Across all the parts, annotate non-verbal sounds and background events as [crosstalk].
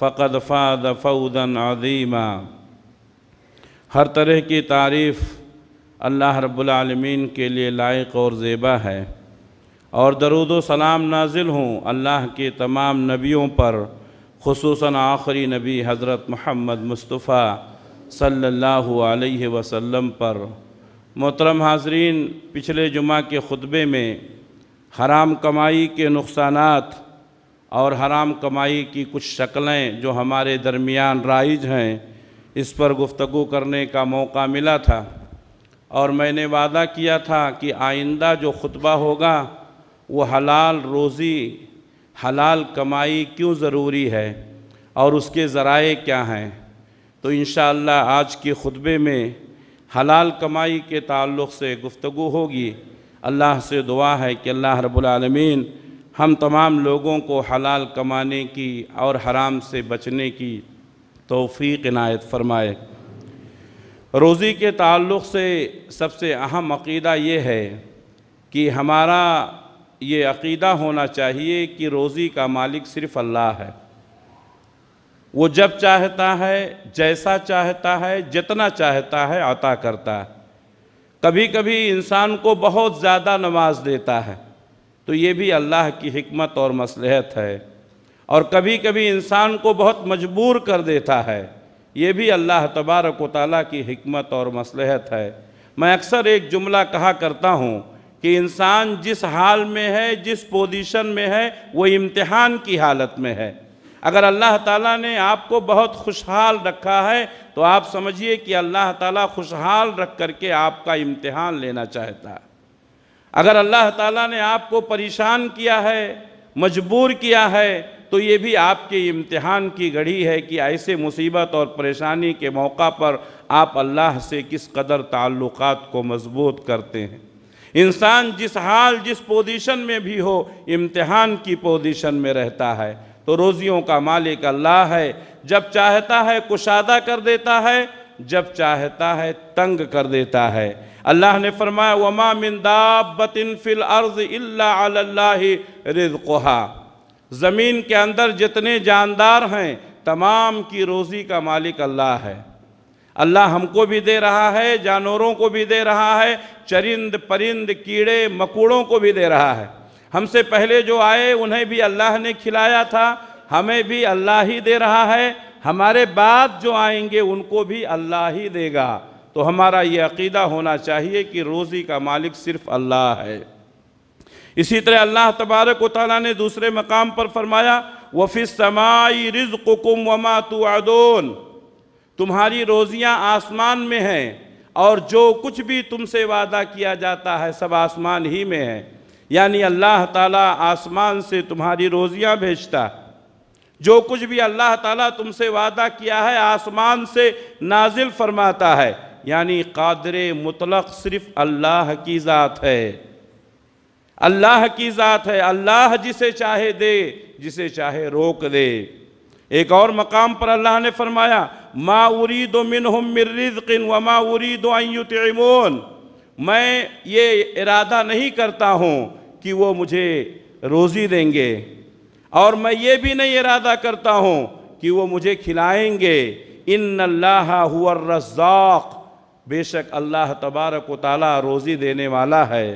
फ़कद फ़ाद फ़ौदन अदीमा हर तरह की तारीफ़ अल्लाह रब्लमीन के लिए लायक और ज़ेबा है और दरुद सलाम नाजिल हूँ अल्लाह के तमाम नबियों पर खसूस आखिरी नबी हज़रत महमद मुस्तफ़ा सल्लल्लाहु अलैहि वसल्लम पर मोहतरम हाजरीन पिछले जुमा के ख़ुतबे में हराम कमाई के नुकसानात और हराम कमाई की कुछ शक्लें जो हमारे दरमियान राइज हैं इस पर गुफ्तु करने का मौका मिला था और मैंने वादा किया था कि आइंदा जो खुतबा होगा वो हलाल रोज़ी हलाल कमाई क्यों ज़रूरी है और उसके ज़राए क्या हैं तो इन आज के खुतबे में हलाल कमाई के ताल्लुक़ से गुफ्तु होगी अल्लाह से दुआ है कि अल्लाह रबालमीन हम तमाम लोगों को हलाल कमाने की और हराम से बचने की तोफ़ी इनायत फरमाए रोज़ी के ताल्लुक़ से सबसे अहम अकीदा ये है कि हमारा ये अकीदा होना चाहिए कि रोज़ी का मालिक सिर्फ़ अल्लाह है वो जब चाहता है जैसा चाहता है जितना चाहता है अता करता है कभी कभी इंसान को बहुत ज़्यादा नमाज देता है तो ये भी अल्लाह की हमत और मसलहत है और कभी कभी इंसान को बहुत मजबूर कर देता है ये भी अल्लाह तबारक ताली की हमत और मसलहत है मैं अक्सर एक जुमला कहा करता हूँ कि इंसान जिस हाल में है जिस पोजीशन में है वो इम्तहान की हालत में है अगर अल्लाह ताला ने आपको बहुत खुशहाल रखा है तो आप समझिए कि अल्लाह ताला खुशहाल रख करके आपका इम्तहान लेना चाहता है अगर अल्लाह ताला ने आपको परेशान किया है मजबूर किया है तो ये भी आपके इम्तिहान की घड़ी है कि ऐसे मुसीबत और परेशानी के मौका पर आप अल्लाह से किस कदर ताल्लुक़ को मजबूत करते हैं इंसान जिस हाल जिस पोजीशन में भी हो इम्तिहान की पोजीशन में रहता है तो रोज़ियों का मालिक अल्लाह है जब चाहता है कुशादा कर देता है जब चाहता है तंग कर देता है अल्लाह ने फरमाया वमा मिंदाबतिन फिल अर्ज रिजहा ज़मीन के अंदर जितने जानदार हैं तमाम की रोज़ी का मालिक अल्लाह है अल्लाह हमको भी दे रहा है जानवरों को भी दे रहा है चरिंद परिंद कीड़े मकूड़ों को भी दे रहा है हमसे पहले जो आए उन्हें भी अल्लाह ने खिलाया था हमें भी अल्लाह ही दे रहा है हमारे बाद जो आएंगे उनको भी अल्लाह ही देगा तो हमारा ये अकीदा होना चाहिए कि रोज़ी का मालिक सिर्फ अल्लाह है इसी तरह अल्लाह तबारक वाली ने दूसरे मकाम पर फरमाया वफ़ी समाई रिज कुम वमा तुआदोन तुम्हारी रोज़ियाँ आसमान में हैं और जो कुछ भी तुमसे वादा किया जाता है सब आसमान ही में है यानी अल्लाह ताला आसमान से तुम्हारी रोज़ियाँ भेजता है जो कुछ भी अल्लाह ताला तुमसे वादा किया है आसमान से नाजिल फरमाता है यानी कादर मुतलक सिर्फ अल्लाह की ज़ात है अल्लाह की ज़ात है अल्लाह जिसे चाहे दे जिसे चाहे रोक दे एक और मकाम पर अल्लाह ने फरमाया मा दो मिन मिर्रिज़िन व मा उरीद अयुतमोन मैं ये इरादा नहीं करता हूँ कि वो मुझे रोज़ी देंगे और मैं ये भी नहीं इरादा करता हूँ कि वो मुझे खिलाएंगे इन अल्लाह हुआ रज़ाक़ बेशक अल्लाह तबारक ताली रोज़ी देने वाला है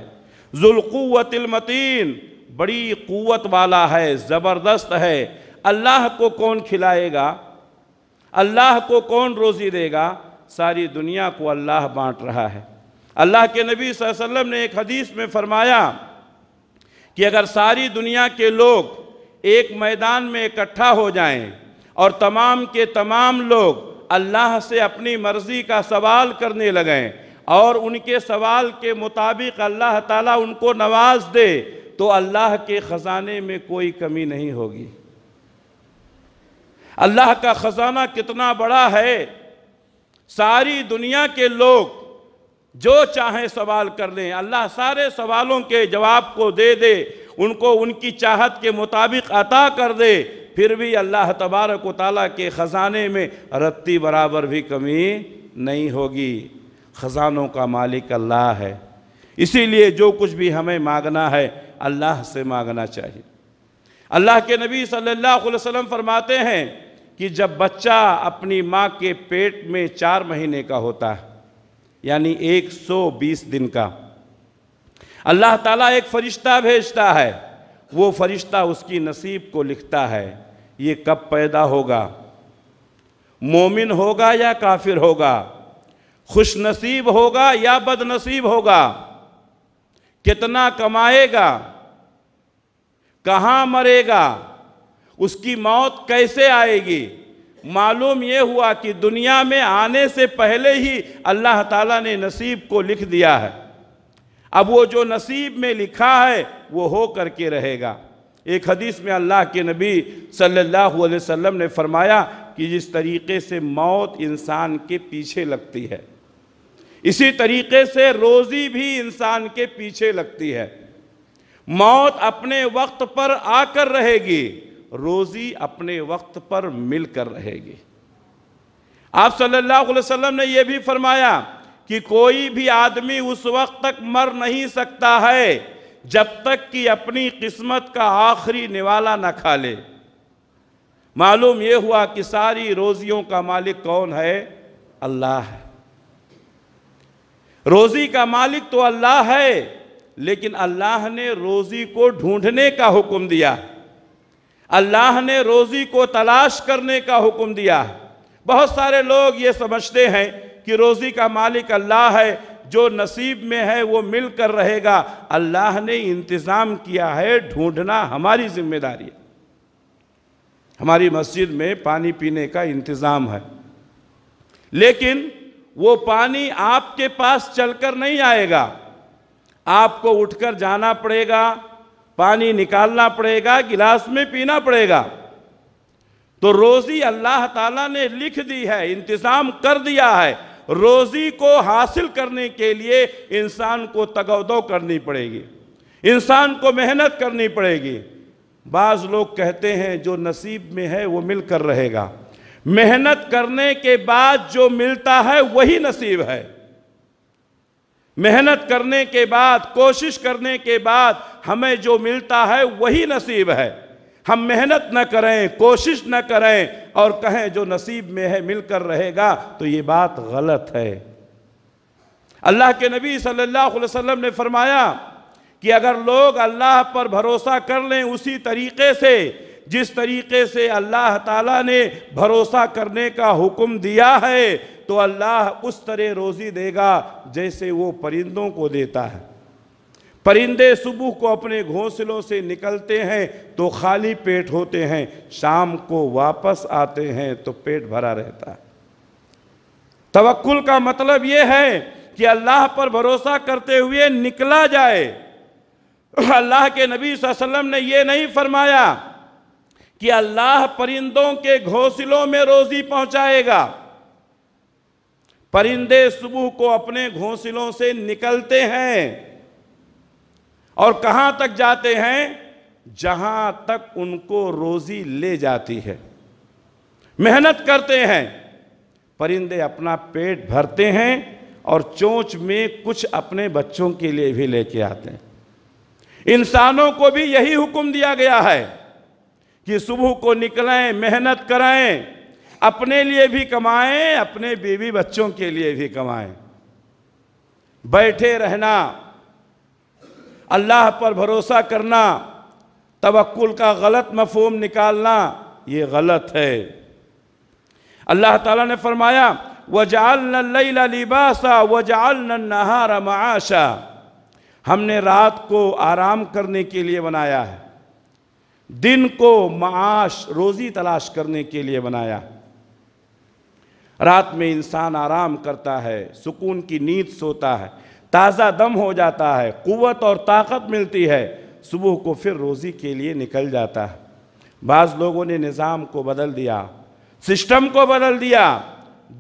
जुल्क़ुतिलमतीन बड़ी क़वत वाला है ज़बरदस्त है अल्लाह को कौन खिलाएगा अल्लाह को कौन रोज़ी देगा सारी दुनिया को अल्लाह बांट रहा है अल्लाह के नबी वसल्लम ने एक हदीस में फरमाया कि अगर सारी दुनिया के लोग एक मैदान में इकट्ठा हो जाएं और तमाम के तमाम लोग अल्लाह से अपनी मर्ज़ी का सवाल करने लगें और उनके सवाल के मुताबिक अल्लाह ताला उनको नवाज दे तो अल्लाह के ख़जाने में कोई कमी नहीं होगी अल्लाह का ख़जाना कितना बड़ा है सारी दुनिया के लोग जो चाहें सवाल कर लें अल्लाह सारे सवालों के जवाब को दे दे उनको उनकी चाहत के मुताबिक अता कर दे फिर भी अल्लाह तबारक ताली के ख़ज़ाने में रत्ती बराबर भी कमी नहीं होगी ख़ज़ानों का मालिक अल्लाह है इसीलिए जो कुछ भी हमें मांगना है अल्लाह से मांगना चाहिए अल्लाह के नबी सल्लल्लाहु अलैहि वसल्लम फरमाते हैं कि जब बच्चा अपनी माँ के पेट में चार महीने का होता है यानी 120 दिन का अल्लाह ताला एक फ़रिश्ता भेजता है वो फ़रिश्ता उसकी नसीब को लिखता है ये कब पैदा होगा मोमिन होगा या काफिर होगा खुश नसीब होगा या बदनसीब होगा कितना कमाएगा कहाँ मरेगा उसकी मौत कैसे आएगी मालूम ये हुआ कि दुनिया में आने से पहले ही अल्लाह ताला ने नसीब को लिख दिया है अब वो जो नसीब में लिखा है वो हो करके रहेगा एक हदीस में अल्लाह के नबी सल्लल्लाहु अलैहि वसल्लम ने फरमाया कि जिस तरीके से मौत इंसान के पीछे लगती है इसी तरीके से रोज़ी भी इंसान के पीछे लगती है मौत अपने वक्त पर आकर रहेगी रोज़ी अपने वक्त पर मिल कर रहेगी आप सल्लल्लाहु अलैहि वसल्लम ने यह भी फरमाया कि कोई भी आदमी उस वक्त तक मर नहीं सकता है जब तक कि अपनी किस्मत का आखिरी निवाला न खा ले मालूम यह हुआ कि सारी रोजियों का मालिक कौन है अल्लाह है रोज़ी का मालिक तो अल्लाह है लेकिन अल्लाह ने रोज़ी को ढूंढने का हुक्म दिया अल्लाह ने रोज़ी को तलाश करने का हुक्म दिया बहुत सारे लोग ये समझते हैं कि रोज़ी का मालिक अल्लाह है जो नसीब में है वो मिल कर रहेगा अल्लाह ने इंतज़ाम किया है ढूंढना हमारी जिम्मेदारी है हमारी मस्जिद में पानी पीने का इंतज़ाम है लेकिन वो पानी आपके पास चलकर नहीं आएगा आपको उठकर जाना पड़ेगा पानी निकालना पड़ेगा गिलास में पीना पड़ेगा तो रोज़ी अल्लाह ताला ने लिख दी है इंतज़ाम कर दिया है रोज़ी को हासिल करने के लिए इंसान को तगौदो करनी पड़ेगी इंसान को मेहनत करनी पड़ेगी बाज़ लोग कहते हैं जो नसीब में है वो मिल कर रहेगा मेहनत करने के बाद जो मिलता है वही नसीब है मेहनत करने के बाद कोशिश करने के बाद हमें जो मिलता है वही नसीब है हम मेहनत न करें कोशिश न करें और कहें जो नसीब में है मिलकर रहेगा तो ये बात गलत है अल्लाह के नबी सल्लल्लाहु अलैहि वसल्लम ने फरमाया कि अगर लोग अल्लाह पर भरोसा कर लें उसी तरीके से जिस तरीके से अल्लाह ताला ने भरोसा करने का हुक्म दिया है तो अल्लाह उस तरह रोज़ी देगा जैसे वो परिंदों को देता है परिंदे सुबह को अपने घोंसलों से निकलते हैं तो खाली पेट होते हैं शाम को वापस आते हैं तो पेट भरा रहता है तवक्ल का मतलब यह है कि अल्लाह पर भरोसा करते हुए निकला जाए अल्लाह के नबी वसल्लम ने यह नहीं फरमाया कि अल्लाह परिंदों के घोंसलों में रोज़ी पहुंचाएगा परिंदे सुबह को अपने घोंसलों से निकलते हैं और कहाँ तक जाते हैं जहाँ तक उनको रोजी ले जाती है मेहनत करते हैं परिंदे अपना पेट भरते हैं और चोंच में कुछ अपने बच्चों के लिए भी लेके आते हैं इंसानों को भी यही हुक्म दिया गया है कि सुबह को निकलें मेहनत कराएं अपने लिए भी कमाएं अपने बीवी बच्चों के लिए भी कमाएं बैठे रहना अल्लाह पर भरोसा करना तवक्ल का गलत मफहम निकालना ये गलत है अल्लाह ताला ने फरमाया वजाल लिबासा वजाल नहारा माशा हमने रात को आराम करने के लिए बनाया है दिन को माश रोज़ी तलाश करने के लिए बनाया रात में इंसान आराम करता है सुकून की नींद सोता है ताज़ा दम हो जाता है क़वत और ताकत मिलती है सुबह को फिर रोज़ी के लिए निकल जाता है बाज़ लोगों ने निज़ाम को बदल दिया सिस्टम को बदल दिया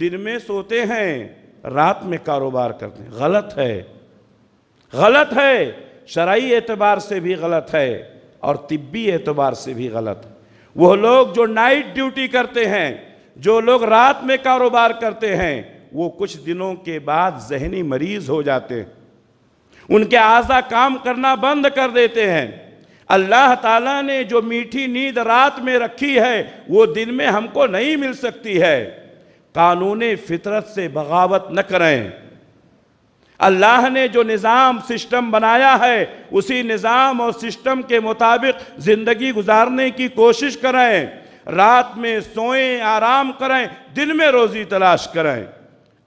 दिन में सोते हैं रात में कारोबार करते हैं गलत है गलत है शराई एतबार से भी गलत है और तिब्बी एतबार से भी गलत है वह लोग जो नाइट ड्यूटी करते हैं जो लोग रात में कारोबार करते हैं वो कुछ दिनों के बाद जहनी मरीज हो जाते हैं उनके आज़ा काम करना बंद कर देते हैं अल्लाह ताला ने जो मीठी नींद रात में रखी है वो दिन में हमको नहीं मिल सकती है कानून फितरत से बगावत न करें अल्लाह ने जो निज़ाम सिस्टम बनाया है उसी निज़ाम और सिस्टम के मुताबिक ज़िंदगी गुजारने की कोशिश करें रात में सोएं आराम करें दिन में रोज़ी तलाश करें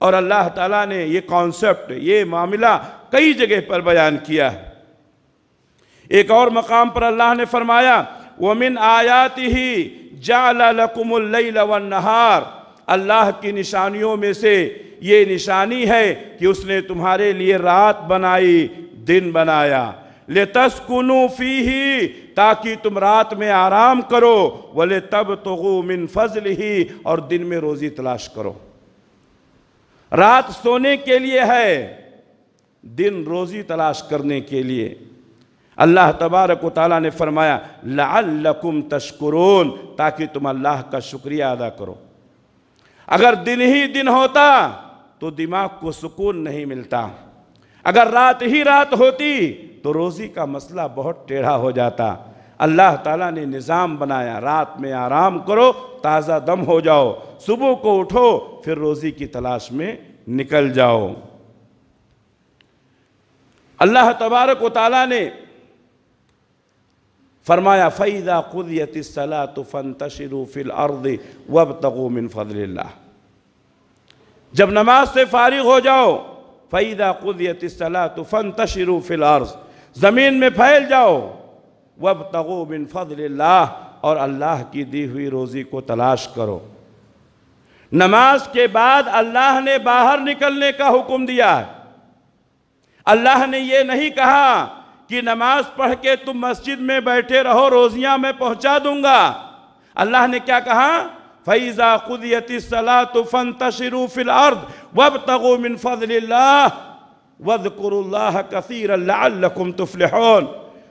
और अल्लाह ताला ने ये कॉन्सेप्ट ये मामला कई जगह पर बयान किया है एक और मकाम पर अल्लाह ने फरमाया वमिन आयात ही नहार अल्लाह की निशानियों में से ये निशानी है कि उसने तुम्हारे लिए रात बनाई दिन बनाया ले तस्कुनु फी ही ताकि तुम रात में आराम करो वले तब तो मिन फजल ही और दिन में रोज़ी तलाश करो रात सोने के लिए है दिन रोज़ी तलाश करने के लिए अल्लाह तबारक ताली ने फरमाया लाकुम तश्कुरून ताकि तुम अल्लाह का शुक्रिया अदा करो अगर दिन ही दिन होता तो दिमाग को सुकून नहीं मिलता अगर रात ही रात होती तो रोज़ी का मसला बहुत टेढ़ा हो जाता अल्लाह ताला ने निज़ाम बनाया रात में आराम करो ताज़ा दम हो जाओ सुबह को उठो फिर रोज़ी की तलाश में निकल जाओ अल्लाह तबारक वाली ने फरमाया फ़ैदा खुद सला तो फ़न तशरूफ़िल अर्द वब तगोमिन फ़जल्ला जब नमाज से फारिग हो जाओ फ़ैदा खुदियत सला तो फ़न तशरूफ़िल अर्ज़ ज़मीन में फैल जाओ वब तगोमिन फ़जल्ला और अल्लाह की दी हुई रोज़ी को तलाश करो नमाज के बाद अल्लाह ने बाहर निकलने का हुक्म दिया है अल्लाह ने ये नहीं कहा कि नमाज पढ़ के तुम मस्जिद में बैठे रहो रोजियां मैं पहुंचा दूंगा अल्लाह ने क्या कहा फैज़ा खुदियत सलाह तो फन तशरूफ़िल अर्द वब तगो मिन फ़जल्ला वज़कुरुल्लाह कसीर अल्लाह तुफल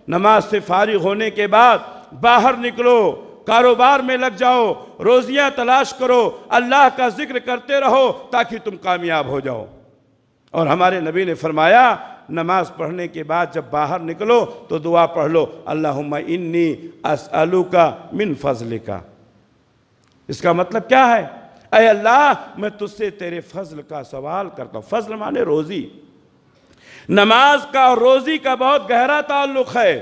नमाज से फारिग होने के बाद बाहर निकलो कारोबार में लग जाओ रोजियां तलाश करो अल्लाह का जिक्र करते रहो ताकि तुम कामयाब हो जाओ और हमारे नबी ने फरमाया नमाज पढ़ने के बाद जब बाहर निकलो तो दुआ पढ़ लो अल्लाह इन्नी असलू का मिन फजल का इसका मतलब क्या है अय अल्लाह मैं तुझसे तेरे फजल का सवाल करता हूँ फजल माने रोज़ी नमाज का और रोज़ी का बहुत गहरा ताल्लुक़ है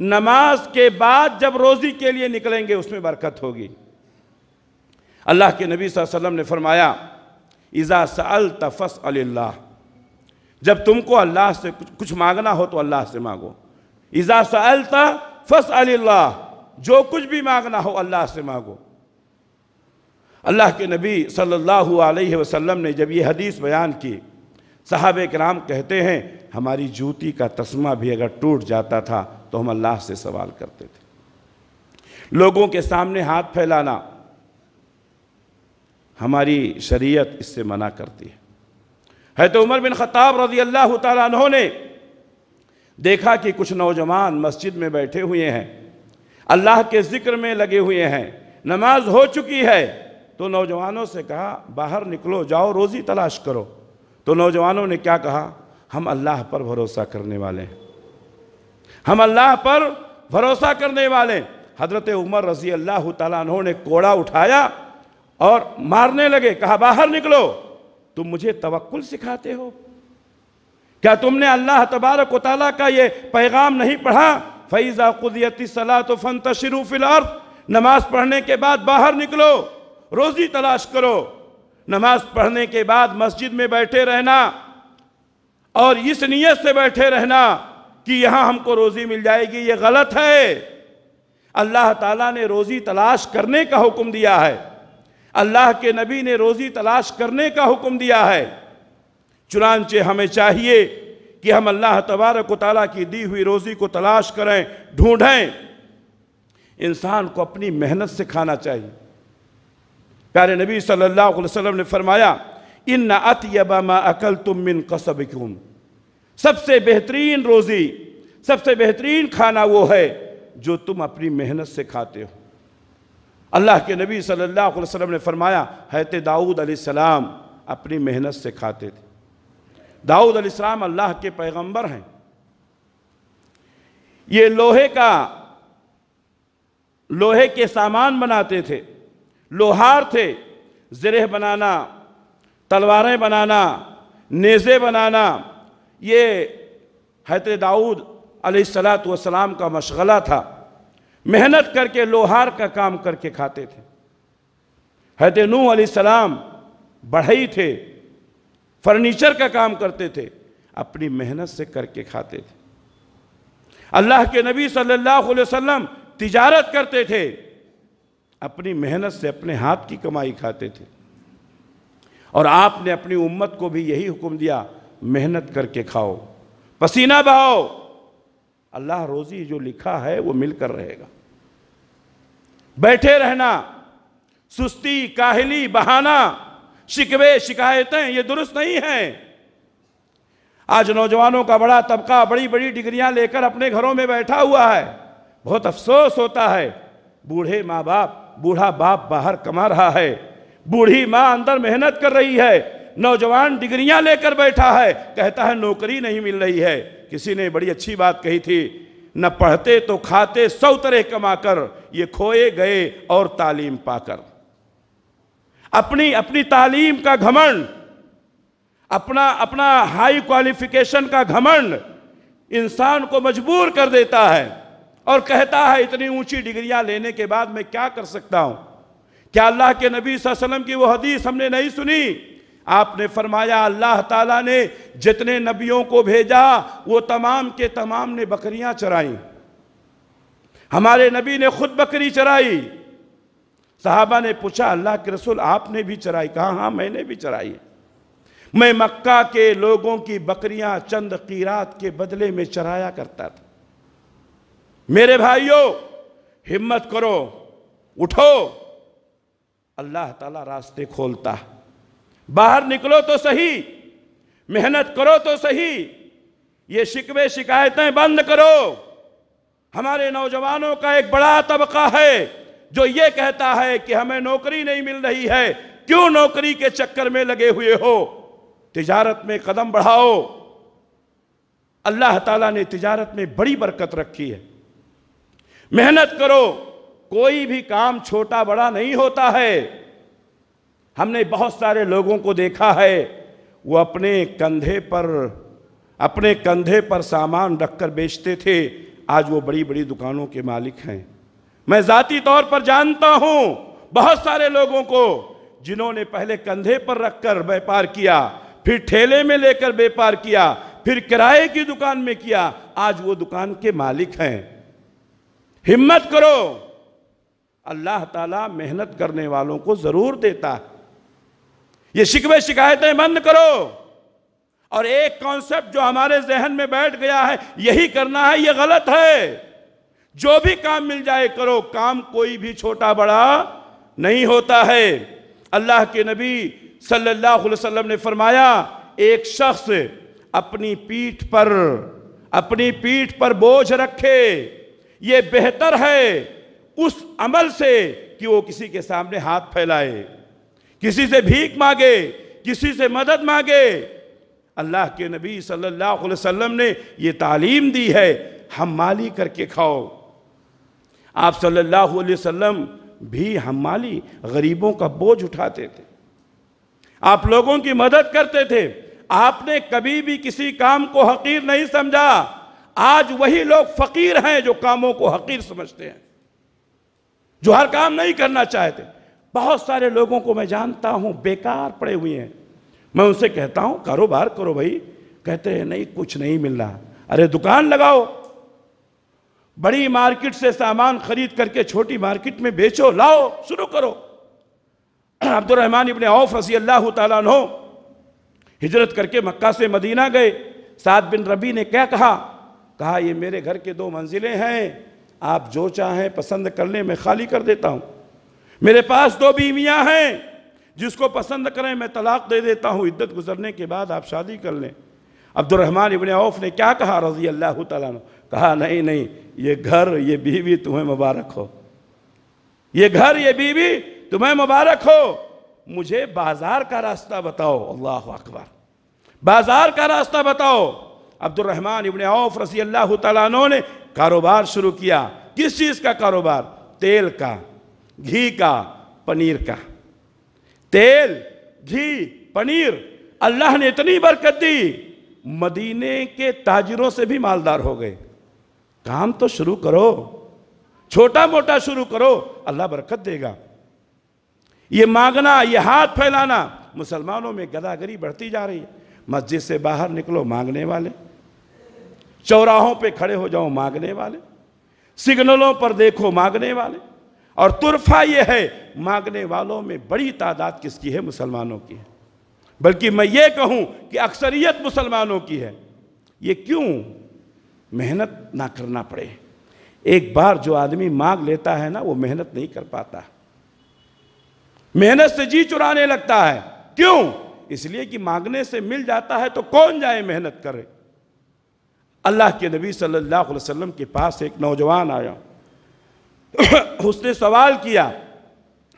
नमाज के बाद जब रोज़ी के लिए निकलेंगे उसमें बरकत होगी अल्लाह के नबी वसल्लम ने फरमाया इज़ा सल तफस अल्लाह जब तुमको अल्लाह से कुछ कुछ मांगना हो तो अल्लाह से मांगो इज़ा सल तफस अल्लाह जो कुछ भी मांगना हो अल्लाह से मांगो अल्लाह के नबी सल्लल्लाहु अलैहि वसल्लम ने जब यह हदीस बयान की साहब कराम कहते हैं हमारी जूती का तस्मा भी अगर टूट जाता था तो हम अल्लाह से सवाल करते थे लोगों के सामने हाथ फैलाना हमारी शरीयत इससे मना करती है है तो उमर बिन ख़ताब रजी अल्लाह तहों ने देखा कि कुछ नौजवान मस्जिद में बैठे हुए हैं अल्लाह के ज़िक्र में लगे हुए हैं नमाज हो चुकी है तो नौजवानों से कहा बाहर निकलो जाओ रोज़ी तलाश करो तो नौजवानों ने क्या कहा हम अल्लाह पर भरोसा करने वाले हैं हम अल्लाह पर भरोसा करने वाले हजरत उमर रजी अल्लाह तु ने कोड़ा उठाया और मारने लगे कहा बाहर निकलो तुम मुझे तवक्ल सिखाते हो क्या तुमने अल्लाह तबारक वाली का ये पैगाम नहीं पढ़ा फैज़ा कुदियती सलाह तो फन तशरू नमाज पढ़ने के बाद बाहर निकलो रोज़ी तलाश करो नमाज पढ़ने के बाद मस्जिद में बैठे रहना और इस नीयत से बैठे रहना कि यहां हमको रोज़ी मिल जाएगी ये गलत है अल्लाह ताला ने रोज़ी तलाश करने का हुक्म दिया है अल्लाह के नबी ने रोज़ी तलाश करने का हुक्म दिया है चुनानचे हमें चाहिए कि हम अल्लाह तबारक ताली की दी हुई रोज़ी को तलाश करें ढूंढें इंसान को अपनी मेहनत से खाना चाहिए प्यारे नबी सल्लल्लाहु अलैहि वसल्लम ने फरमाया इन यबा मा अकल तुम मिन कसब सबसे बेहतरीन रोज़ी सबसे बेहतरीन खाना वो है जो तुम अपनी मेहनत से खाते हो अल्लाह के नबी सल्लल्लाहु अलैहि वसल्लम ने फरमाया हैत दाऊद सलाम अपनी मेहनत से खाते थे दाऊद सलाम अल्लाह के पैगंबर हैं ये लोहे का लोहे के सामान बनाते थे लोहार थे ज़रह बनाना तलवारें बनाना नेज़े बनाना ये हैत दाऊद सलाम का मशगला था मेहनत करके लोहार का काम करके खाते थे हैत नूह सलाम बढ़ई थे फर्नीचर का काम करते थे अपनी मेहनत से करके खाते थे अल्लाह के नबी सल्लल्लाहु अलैहि वसल्लम तिजारत करते थे अपनी मेहनत से अपने हाथ की कमाई खाते थे और आपने अपनी उम्मत को भी यही हुक्म दिया मेहनत करके खाओ पसीना बहाओ अल्लाह रोज़ी जो लिखा है वो मिलकर रहेगा बैठे रहना सुस्ती काहली बहाना शिकवे शिकायतें ये दुरुस्त नहीं हैं आज नौजवानों का बड़ा तबका बड़ी बड़ी डिग्रियां लेकर अपने घरों में बैठा हुआ है बहुत अफसोस होता है बूढ़े माँ बाप बूढ़ा बाप बाहर कमा रहा है बूढ़ी माँ अंदर मेहनत कर रही है नौजवान डिग्रियां लेकर बैठा है कहता है नौकरी नहीं मिल रही है किसी ने बड़ी अच्छी बात कही थी न पढ़ते तो खाते सौ तरह कमाकर ये खोए गए और तालीम पाकर अपनी अपनी तालीम का घमंड अपना अपना हाई क्वालिफिकेशन का घमंड इंसान को मजबूर कर देता है और कहता है इतनी ऊंची डिग्रियां लेने के बाद मैं क्या कर सकता हूं क्या अल्लाह के नबी वसल्लम की वो हदीस हमने नहीं सुनी आपने फरमाया अल्लाह ताला ने जितने नबियों को भेजा वो तमाम के तमाम ने बकरियां चराई हमारे नबी ने खुद बकरी चराई साहबा ने पूछा अल्लाह के रसूल आपने भी चराई कहा हाँ मैंने भी चराई मैं मक्का के लोगों की बकरियां चंद कीरात के बदले में चराया करता था मेरे भाइयों हिम्मत करो उठो अल्लाह ताला रास्ते खोलता है बाहर निकलो तो सही मेहनत करो तो सही ये शिकवे शिकायतें बंद करो हमारे नौजवानों का एक बड़ा तबका है जो ये कहता है कि हमें नौकरी नहीं मिल रही है क्यों नौकरी के चक्कर में लगे हुए हो तिजारत में कदम बढ़ाओ अल्लाह ताला ने तिजारत में बड़ी बरकत रखी है मेहनत करो कोई भी काम छोटा बड़ा नहीं होता है हमने बहुत सारे लोगों को देखा है वो अपने कंधे पर अपने कंधे पर सामान रखकर बेचते थे आज वो बड़ी बड़ी दुकानों के मालिक हैं मैं ज़ाती तौर पर जानता हूँ बहुत सारे लोगों को जिन्होंने पहले कंधे पर रखकर व्यापार किया फिर ठेले में लेकर व्यापार किया फिर किराए की दुकान में किया आज वो दुकान के मालिक हैं हिम्मत करो अल्लाह ताला मेहनत करने वालों को ज़रूर देता है ये शिकवे शिकायतें बंद करो और एक कॉन्सेप्ट जो हमारे जहन में बैठ गया है यही करना है ये गलत है जो भी काम मिल जाए करो काम कोई भी छोटा बड़ा नहीं होता है अल्लाह के नबी सल्लल्लाहु अलैहि वसल्लम ने फरमाया एक शख्स अपनी पीठ पर अपनी पीठ पर बोझ रखे ये बेहतर है उस अमल से कि वो किसी के सामने हाथ फैलाए किसी से भीख मांगे किसी से मदद मांगे अल्लाह के नबी सल्लल्लाहु अलैहि वसल्लम ने ये तालीम दी है हम माली करके खाओ आप सल्लल्लाहु अलैहि वसल्लम भी हम माली गरीबों का बोझ उठाते थे आप लोगों की मदद करते थे आपने कभी भी किसी काम को हकीर नहीं समझा आज वही लोग फकीर हैं जो कामों को हकीर समझते हैं जो हर काम नहीं करना चाहते बहुत सारे लोगों को मैं जानता हूं बेकार पड़े हुए हैं मैं उनसे कहता हूँ कारोबार करो भाई कहते हैं नहीं कुछ नहीं मिल रहा अरे दुकान लगाओ बड़ी मार्केट से सामान खरीद करके छोटी मार्केट में बेचो लाओ शुरू करो [clears throat] अब्दुलरहमान इबन औफ रसी अल्लाह तु हिजरत करके मक्का से मदीना गए साद बिन रबी ने क्या कहा कहा ये मेरे घर के दो मंजिलें हैं आप जो चाहें पसंद कर लें मैं खाली कर देता हूँ मेरे पास दो बीवियां हैं जिसको पसंद करें मैं तलाक दे देता हूँ इद्दत गुजरने के बाद आप शादी कर लें अब्दुलरहमान इबन औफ ने क्या कहा रजी अल्लाह तला कहा नहीं नहीं ये घर ये बीवी तुम्हें मुबारक हो ये घर ये बीवी तुम्हें मुबारक हो मुझे बाजार का रास्ता बताओ अल्लाह अकबर बाजार का रास्ता बताओ अब्दुलरहमान इबन औफ रजी अल्लाह तला ने कारोबार शुरू किया किस चीज़ का कारोबार तेल का घी का पनीर का तेल घी पनीर अल्लाह ने इतनी बरकत दी मदीने के ताजिरों से भी मालदार हो गए काम तो शुरू करो छोटा मोटा शुरू करो अल्लाह बरकत देगा ये मांगना ये हाथ फैलाना मुसलमानों में गदागरी बढ़ती जा रही है मस्जिद से बाहर निकलो मांगने वाले चौराहों पे खड़े हो जाओ मांगने वाले सिग्नलों पर देखो मांगने वाले और तुरफा ये है मांगने वालों में बड़ी तादाद किसकी है मुसलमानों की है बल्कि मैं ये कहूं कि अक्सरियत मुसलमानों की है ये क्यों मेहनत ना करना पड़े एक बार जो आदमी मांग लेता है ना वो मेहनत नहीं कर पाता मेहनत से जी चुराने लगता है क्यों इसलिए कि मांगने से मिल जाता है तो कौन जाए मेहनत करे अल्लाह के नबी सल्लल्लाहु अलैहि वसल्लम के पास एक नौजवान आया [coughs] उसने सवाल किया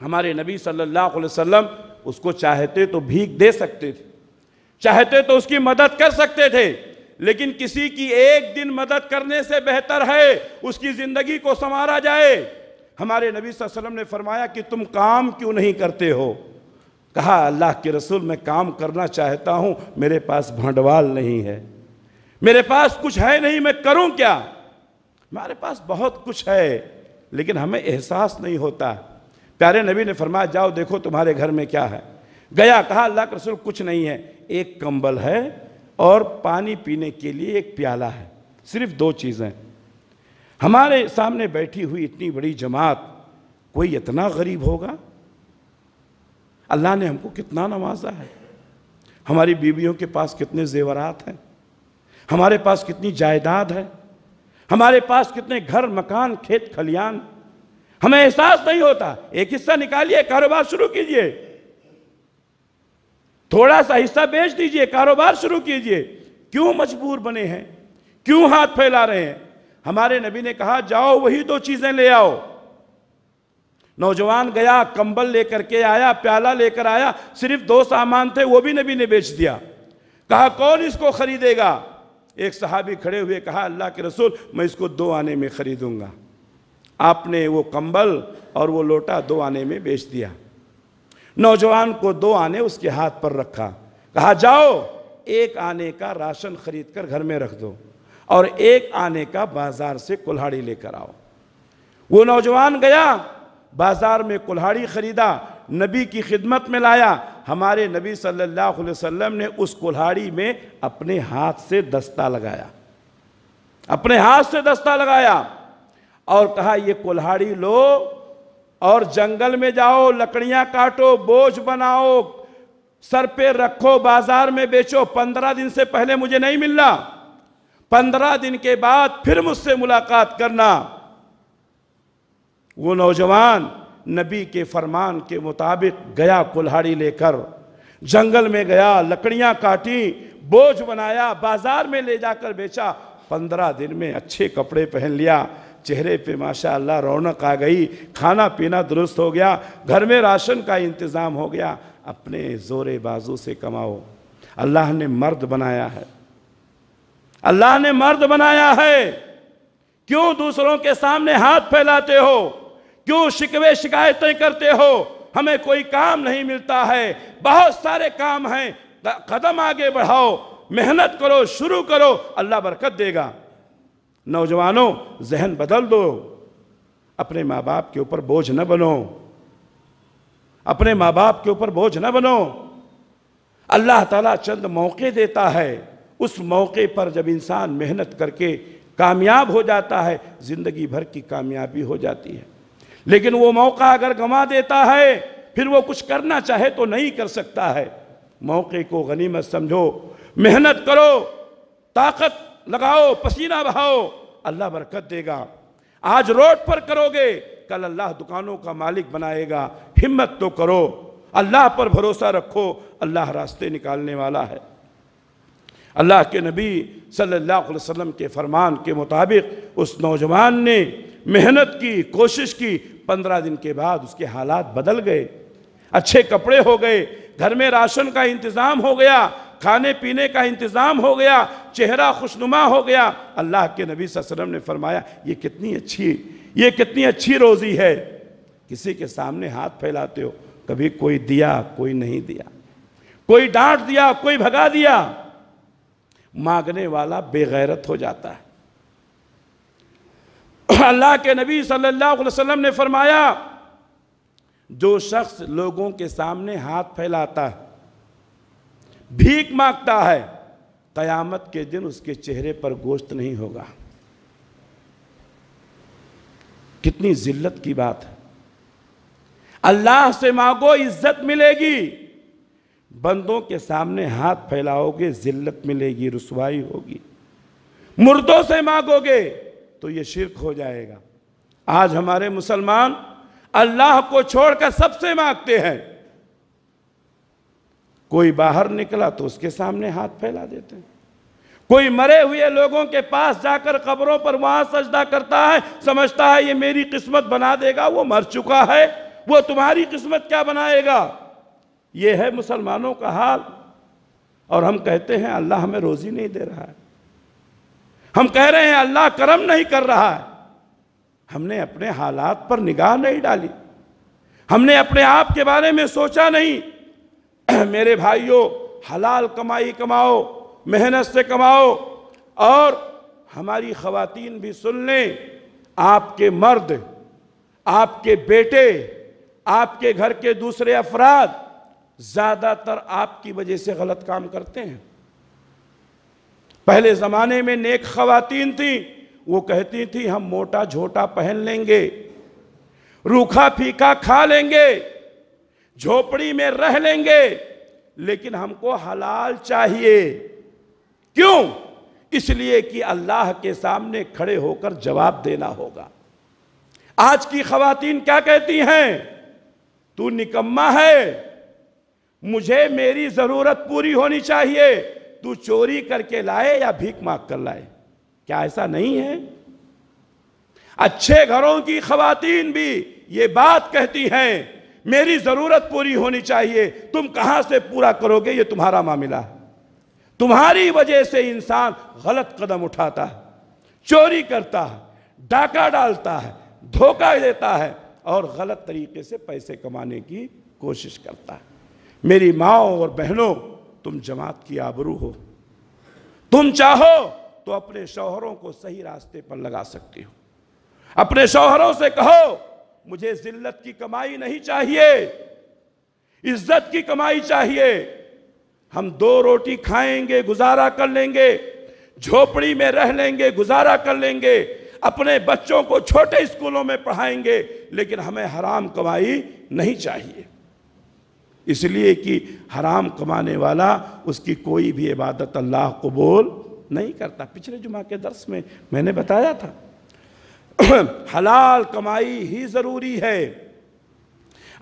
हमारे नबी सल्लल्लाहु अलैहि वसल्लम उसको चाहते तो भीख दे सकते थे चाहते तो उसकी मदद कर सकते थे लेकिन किसी की एक दिन मदद करने से बेहतर है उसकी ज़िंदगी को संवारा जाए हमारे नबी वसल्लम ने फरमाया कि तुम काम क्यों नहीं करते हो कहा अल्लाह के रसूल मैं काम करना चाहता हूँ मेरे पास भंडवाल नहीं है मेरे पास कुछ है नहीं मैं करूँ क्या हमारे पास बहुत कुछ है लेकिन हमें एहसास नहीं होता प्यारे नबी ने फरमाया जाओ देखो तुम्हारे घर में क्या है गया कहा अल्लाह के रसूल कुछ नहीं है एक कंबल है और पानी पीने के लिए एक प्याला है सिर्फ दो चीज़ें हमारे सामने बैठी हुई इतनी बड़ी जमात कोई इतना गरीब होगा अल्लाह ने हमको कितना नवाजा है हमारी बीवियों के पास कितने जेवरात हैं हमारे पास कितनी जायदाद है हमारे पास कितने घर मकान खेत खलियान हमें एहसास नहीं होता एक हिस्सा निकालिए कारोबार शुरू कीजिए थोड़ा सा हिस्सा बेच दीजिए कारोबार शुरू कीजिए क्यों मजबूर बने हैं क्यों हाथ फैला रहे हैं हमारे नबी ने कहा जाओ वही दो चीजें ले आओ नौजवान गया कंबल लेकर के आया प्याला लेकर आया सिर्फ दो सामान थे वो भी नबी ने बेच दिया कहा कौन इसको खरीदेगा एक सहाबी खड़े हुए कहा अल्लाह के रसूल मैं इसको दो आने में खरीदूंगा आपने वो कंबल और वो लोटा दो आने में बेच दिया नौजवान को दो आने उसके हाथ पर रखा कहा जाओ एक आने का राशन खरीद कर घर में रख दो और एक आने का बाजार से कुल्हाड़ी लेकर आओ वो नौजवान गया बाजार में कुल्हाड़ी खरीदा नबी की खिदमत में लाया हमारे नबी सल्लल्लाहु अलैहि वसल्लम ने उस कुल्हाड़ी में अपने हाथ से दस्ता लगाया अपने हाथ से दस्ता लगाया और कहा ये कुल्हाड़ी लो और जंगल में जाओ लकड़ियां काटो बोझ बनाओ सर पे रखो बाजार में बेचो पंद्रह दिन से पहले मुझे नहीं मिलना पंद्रह दिन के बाद फिर मुझसे मुलाकात करना वो नौजवान नबी के फरमान के मुताबिक गया कुल्हाड़ी लेकर जंगल में गया लकड़ियां काटी बोझ बनाया बाजार में ले जाकर बेचा पंद्रह दिन में अच्छे कपड़े पहन लिया चेहरे पे माशा अल्लाह रौनक आ गई खाना पीना दुरुस्त हो गया घर में राशन का इंतज़ाम हो गया अपने जोरे बाजू से कमाओ अल्लाह ने मर्द बनाया है अल्लाह ने मर्द बनाया है क्यों दूसरों के सामने हाथ फैलाते हो क्यों शिकवे शिकायतें करते हो हमें कोई काम नहीं मिलता है बहुत सारे काम हैं कदम आगे बढ़ाओ मेहनत करो शुरू करो अल्लाह बरकत देगा नौजवानों जहन बदल दो अपने माँ बाप के ऊपर बोझ न बनो अपने माँ बाप के ऊपर बोझ न बनो अल्लाह ताला चंद मौके देता है उस मौके पर जब इंसान मेहनत करके कामयाब हो जाता है ज़िंदगी भर की कामयाबी हो जाती है लेकिन वो मौका अगर गंवा देता है फिर वो कुछ करना चाहे तो नहीं कर सकता है मौके को गनीमत समझो मेहनत करो ताकत लगाओ पसीना बहाओ अल्लाह बरकत देगा आज रोड पर करोगे कल अल्लाह दुकानों का मालिक बनाएगा हिम्मत तो करो अल्लाह पर भरोसा रखो अल्लाह रास्ते निकालने वाला है अल्लाह के नबी सल्लल्लाहु अलैहि वसल्लम के फरमान के मुताबिक उस नौजवान ने मेहनत की कोशिश की पंद्रह दिन के बाद उसके हालात बदल गए अच्छे कपड़े हो गए घर में राशन का इंतज़ाम हो गया खाने पीने का इंतज़ाम हो गया चेहरा खुशनुमा हो गया अल्लाह के नबी ससरम ने फरमाया ये कितनी अच्छी ये कितनी अच्छी रोज़ी है किसी के सामने हाथ फैलाते हो कभी कोई दिया कोई नहीं दिया कोई डांट दिया कोई भगा दिया मांगने वाला बेगैरत हो जाता है [coughs] अल्लाह के नबी सल्लल्लाहु अलैहि वसल्लम ने फरमाया जो शख्स लोगों के सामने हाथ फैलाता है भीख मांगता है कयामत के दिन उसके चेहरे पर गोश्त नहीं होगा कितनी जिल्लत की बात है अल्लाह से मांगो इज्जत मिलेगी बंदों के सामने हाथ फैलाओगे जिल्लत मिलेगी रसवाई होगी मुर्दों से मांगोगे तो ये शिरक हो जाएगा आज हमारे मुसलमान अल्लाह को छोड़कर सबसे मांगते हैं कोई बाहर निकला तो उसके सामने हाथ फैला देते हैं कोई मरे हुए लोगों के पास जाकर कब्रों पर वहां सजदा करता है समझता है ये मेरी किस्मत बना देगा वो मर चुका है वो तुम्हारी किस्मत क्या बनाएगा ये है मुसलमानों का हाल और हम कहते हैं अल्लाह हमें रोज़ी नहीं दे रहा है हम कह रहे हैं अल्लाह करम नहीं कर रहा है हमने अपने हालात पर निगाह नहीं डाली हमने अपने आप के बारे में सोचा नहीं [clears throat] मेरे भाइयों हलाल कमाई कमाओ मेहनत से कमाओ और हमारी खवतिन भी सुन लें आपके मर्द आपके बेटे आपके घर के दूसरे अफराद ज़्यादातर आपकी वजह से गलत काम करते हैं पहले ज़माने में नेक खवातीन थी वो कहती थी हम मोटा झोटा पहन लेंगे रूखा फीका खा लेंगे झोपड़ी में रह लेंगे लेकिन हमको हलाल चाहिए क्यों इसलिए कि अल्लाह के सामने खड़े होकर जवाब देना होगा आज की खातन क्या कहती हैं तू निकम्मा है मुझे मेरी ज़रूरत पूरी होनी चाहिए तू चोरी करके लाए या भीख मांग कर लाए क्या ऐसा नहीं है अच्छे घरों की खातन भी ये बात कहती हैं मेरी ज़रूरत पूरी होनी चाहिए तुम कहां से पूरा करोगे ये तुम्हारा मामला है तुम्हारी वजह से इंसान गलत कदम उठाता है चोरी करता है डाका डालता है धोखा देता है और गलत तरीके से पैसे कमाने की कोशिश करता है मेरी माओ और बहनों तुम जमात की आबरू हो तुम चाहो तो अपने शौहरों को सही रास्ते पर लगा सकती हो अपने शौहरों से कहो मुझे जिल्लत की कमाई नहीं चाहिए इज्जत की कमाई चाहिए हम दो रोटी खाएंगे गुजारा कर लेंगे झोपड़ी में रह लेंगे गुजारा कर लेंगे अपने बच्चों को छोटे स्कूलों में पढ़ाएंगे लेकिन हमें हराम कमाई नहीं चाहिए इसलिए कि हराम कमाने वाला उसकी कोई भी इबादत अल्लाह कबूल नहीं करता पिछले जुमा के दर्स में मैंने बताया था [clears throat] हलाल कमाई ही ज़रूरी है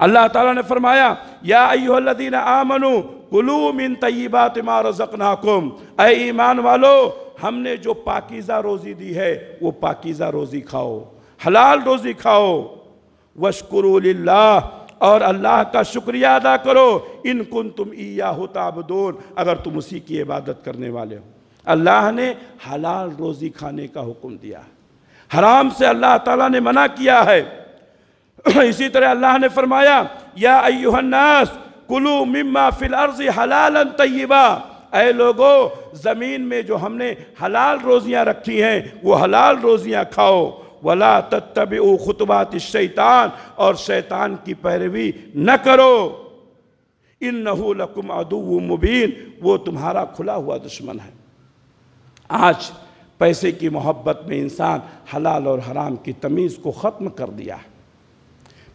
अल्लाह ताला ने फरमाया या अयोदीन आमनु कुलू मिन तयबात मारजकनाकुम ऐ ईमान वालो हमने जो पाकिज़ा रोज़ी दी है वो पाकिज़ा रोज़ी खाओ हलाल रोज़ी खाओ वशकुरुल्लाह और अल्लाह का शुक्रिया अदा करो इन कुन तुम ईया हो अगर तुम उसी की इबादत करने वाले हो अल्लाह ने हलाल रोज़ी खाने का हुक्म दिया हराम से अल्लाह ताला ने मना किया है [clears throat] इसी तरह अल्लाह ने फरमाया या अयुहन्नास कुलू मिम्मा फिल अर्ज हलाल तय्यबा अय लोगो ज़मीन में जो हमने हलाल रोज़ियाँ रखी हैं वो हलाल रोज़ियाँ खाओ वला तब खुतबात शैतान और शैतान की पैरवी न करो इन नहूलकुम अदू मुबीन वो तुम्हारा खुला हुआ दुश्मन है आज पैसे की मोहब्बत में इंसान हलाल और हराम की तमीज़ को ख़त्म कर दिया है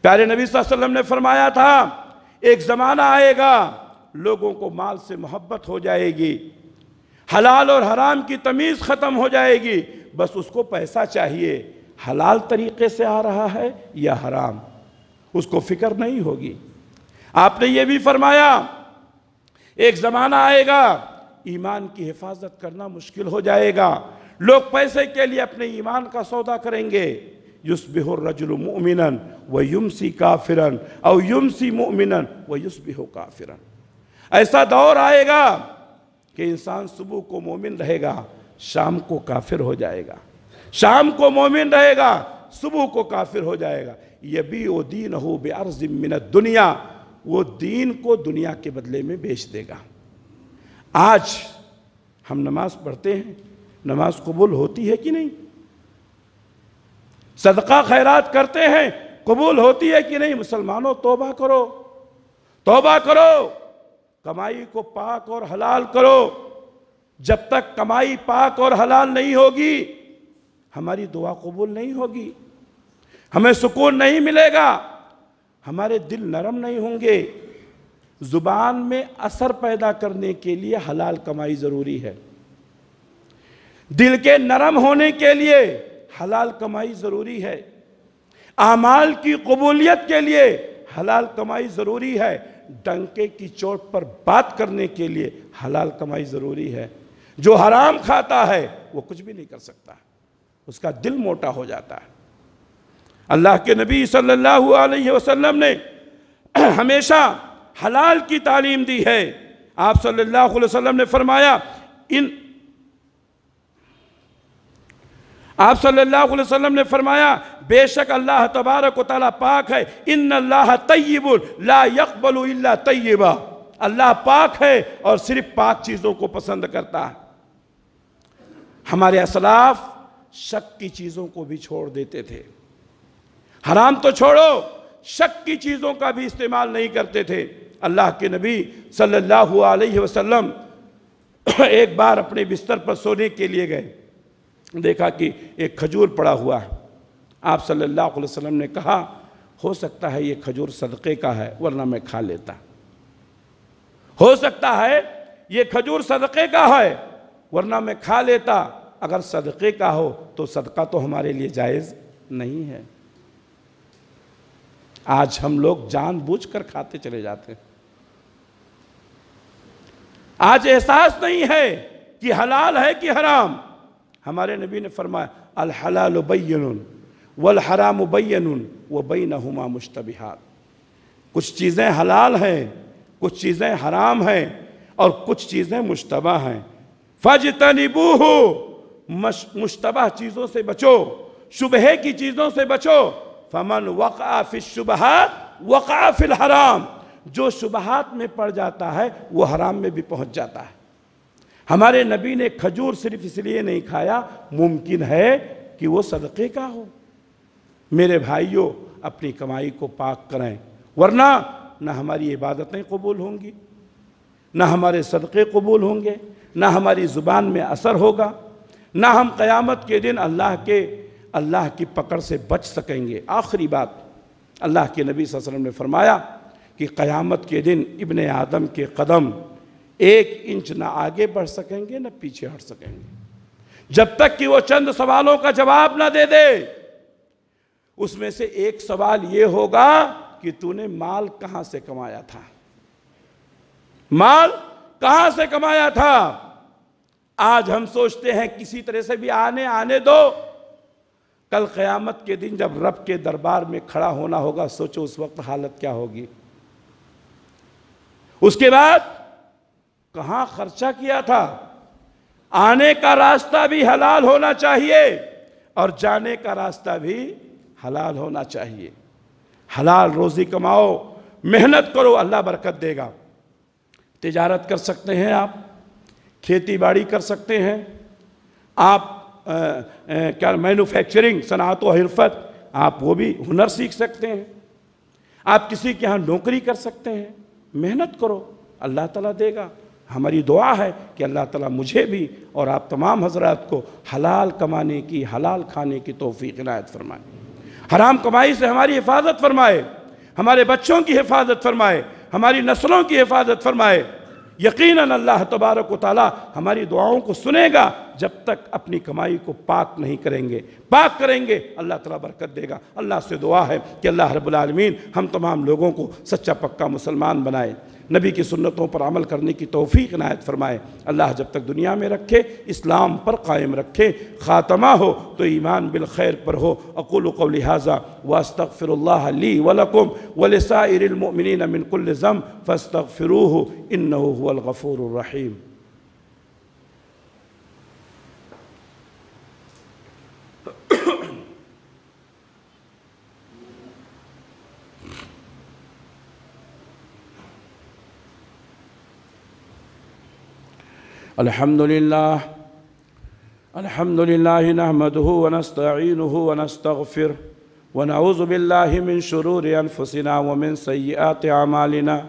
प्यारे नबी वसल्लम ने फरमाया था एक ज़माना आएगा लोगों को माल से मोहब्बत हो जाएगी हलाल और हराम की तमीज़ ख़त्म हो जाएगी बस उसको पैसा चाहिए हलाल तरीक़े से आ रहा है या हराम उसको फिक्र नहीं होगी आपने ये भी फरमाया एक ज़माना आएगा ईमान की हिफाजत करना मुश्किल हो जाएगा लोग पैसे के लिए अपने ईमान का सौदा करेंगे युस युसबिहर रजुलमिन व युमसी काफिरन और युमसी मुमिनन व का काफिरन ऐसा दौर आएगा कि इंसान सुबह को मोमिन रहेगा शाम को काफिर हो जाएगा शाम को मोमिन रहेगा सुबह को काफिर हो जाएगा ये भी वो दीन हो बेअर्ज मिनत दुनिया वो दीन को दुनिया के बदले में बेच देगा आज हम नमाज पढ़ते हैं नमाज कबूल होती है कि नहीं सदका खैरात करते हैं कबूल होती है कि नहीं मुसलमानों तोबा करो तोबा करो कमाई को पाक और हलाल करो जब तक कमाई पाक और हलाल नहीं होगी हमारी दुआ कबूल नहीं होगी हमें सुकून नहीं मिलेगा हमारे दिल नरम नहीं होंगे ज़ुबान में असर पैदा करने के लिए हलाल कमाई ज़रूरी है दिल के नरम होने के लिए हलाल कमाई ज़रूरी है आमाल की कबूलियत के लिए हलाल कमाई ज़रूरी है डंके की चोट पर बात करने के लिए हलाल कमाई ज़रूरी है जो हराम खाता है वो कुछ भी नहीं कर सकता है उसका दिल मोटा हो जाता है अल्लाह के नबी सल्लल्लाहु अलैहि वसल्लम ने [clears throat] हमेशा हलाल की तालीम दी है आप सल्लल्लाहु अलैहि वसल्लम ने फरमाया इन आप सल्लल्लाहु अलैहि वसल्लम ने फरमाया बेशक अल्लाह तबारक ताला पाक है इन अल्लाह तय्यब ला यकबल तय्यबा अल्लाह पाक है और सिर्फ पाक चीज़ों को पसंद करता है हमारे असलाफ़ शक की चीज़ों को भी छोड़ देते थे हराम तो छोड़ो शक की चीज़ों का भी इस्तेमाल नहीं करते थे अल्लाह के नबी सल्लल्लाहु अलैहि वसल्लम [clears throat] एक बार अपने बिस्तर पर सोने के लिए गए देखा कि एक खजूर पड़ा हुआ है आप सल्लल्लाहु अलैहि वसल्लम ने कहा हो सकता है ये खजूर सदक़े का है वरना मैं खा लेता हो सकता है ये खजूर सदक़े का है वरना मैं खा लेता अगर सदक़े का हो तो सदका तो हमारे लिए जायज़ नहीं है आज हम लोग जानबूझकर खाते चले जाते हैं आज एहसास नहीं है कि हलाल है कि हराम हमारे नबी ने फरमाया अल हलाल बैन वल हराम बैन व बई नहुमा मुश्तबिहात कुछ चीज़ें हलाल हैं कुछ चीज़ें हराम हैं और कुछ चीज़ें मुशतबा हैं फज तनिबू मुशतबा चीज़ों से बचो शुबह की चीज़ों से बचो फमन वक़ाफ़िश शुबहत वक़ाफ़िल हराम जो शुबहत में पड़ जाता है वो हराम में भी पहुंच जाता है हमारे नबी ने खजूर सिर्फ इसलिए नहीं खाया मुमकिन है कि वो सदक़े का हो मेरे भाइयों अपनी कमाई को पाक करें वरना ना हमारी इबादतें कबूल होंगी ना हमारे सदक़े कबूल होंगे ना हमारी ज़ुबान में असर होगा ना हम क़यामत के दिन अल्लाह के अल्लाह की पकड़ से बच सकेंगे आखिरी बात अल्लाह के नबी वसल्लम ने फरमाया कि क़यामत के दिन इबन आदम के कदम एक इंच ना आगे बढ़ सकेंगे ना पीछे हट सकेंगे जब तक कि वो चंद सवालों का जवाब ना दे दे उसमें से एक सवाल ये होगा कि तूने माल कहाँ से कमाया था माल कहाँ से कमाया था आज हम सोचते हैं किसी तरह से भी आने आने दो कल क़यामत के दिन जब रब के दरबार में खड़ा होना होगा सोचो उस वक्त हालत क्या होगी उसके बाद कहां खर्चा किया था आने का रास्ता भी हलाल होना चाहिए और जाने का रास्ता भी हलाल होना चाहिए हलाल रोज़ी कमाओ मेहनत करो अल्लाह बरकत देगा तिजारत कर सकते हैं आप खेती बाड़ी कर सकते हैं आप क्या मैन्युफैक्चरिंग सनात व हिरफत आप वो भी हुनर सीख सकते हैं आप किसी के यहाँ नौकरी कर सकते हैं मेहनत करो अल्लाह ताला देगा हमारी दुआ है कि अल्लाह ताला मुझे भी और आप तमाम हजरात को हलाल कमाने की हलाल खाने की तोफ़ी इनायत फरमाए हराम कमाई से हमारी हिफाजत फरमाए हमारे बच्चों की हिफाजत फरमाए हमारी नस्लों की हिफाजत फरमाए यकीन अल्लाह तबारक ताली हमारी दुआओं को सुनेगा जब तक अपनी कमाई को पाक नहीं करेंगे पाक करेंगे अल्लाह तला बरकत देगा अल्लाह से दुआ है कि अल्लाह रबालमीन हम तमाम लोगों को सच्चा पक्का मुसलमान बनाए नबी की सुन्नतों पर अमल करने की तोफ़ी नायत फरमाए अल्लाह जब तक दुनिया में रखे इस्लाम पर कायम रखे ख़ात्मा हो तो ईमान बिलखैर पर हो अकुल को लिहाजा वस्तफ़ ली वलकुम इरमिन मिनकुलज़म फ़स्तफ़िरू इन इन्नगफ़ूर रहीम الحمد لله الحمد لله نحمده ونستعينه ونستغفره ونعوذ بالله من شرور أنفسنا ومن سيئات أعمالنا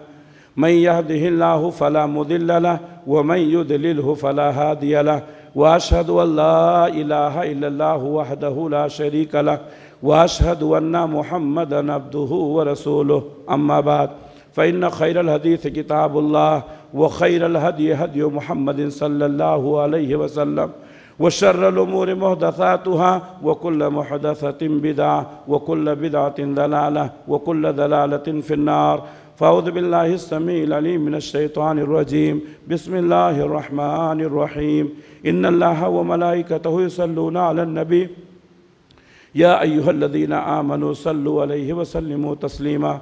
من يهده الله فلا مضل له ومن يدلله فلا هادي له واشهد ان لا اله الا الله وحده لا شريك له واشهد ان محمدا عبده ورسوله اما بعد فإن خير الحديث كتاب الله وخير الهدي هدي محمد صلى الله عليه وسلم وشر الأمور محدثاتها وكل محدثة بدعة وكل بدعة دلالة وكل دلالة في النار فأعوذ بالله السميع العليم من الشيطان الرجيم بسم الله الرحمن الرحيم إن الله وملائكته يصلون على النبي يا أيها الذين آمنوا صلوا عليه وسلموا تسليماً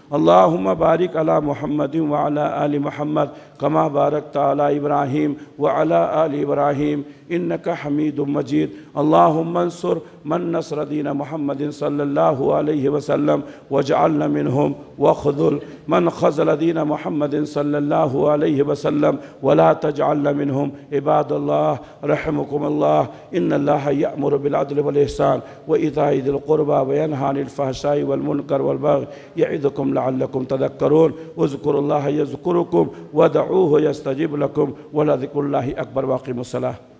اللهم بارك على محمد وعلى آل محمد كما باركت على إبراهيم وعلى آل إبراهيم إنك حميد مجيد اللهم انصر من نصر دين محمد صلى الله عليه وسلم واجعلنا منهم واخذل من خذل دين محمد صلى الله عليه وسلم ولا تجعلنا منهم عباد الله رحمكم الله إن الله يأمر بالعدل والإحسان وإيتاء ذي القربى وينهى عن الفحشاء والمنكر والبغي يعظكم لعلكم تذكرون اذكروا الله يذكركم ودعوه يستجيب لكم ولذكر الله أكبر واقيموا الصلاة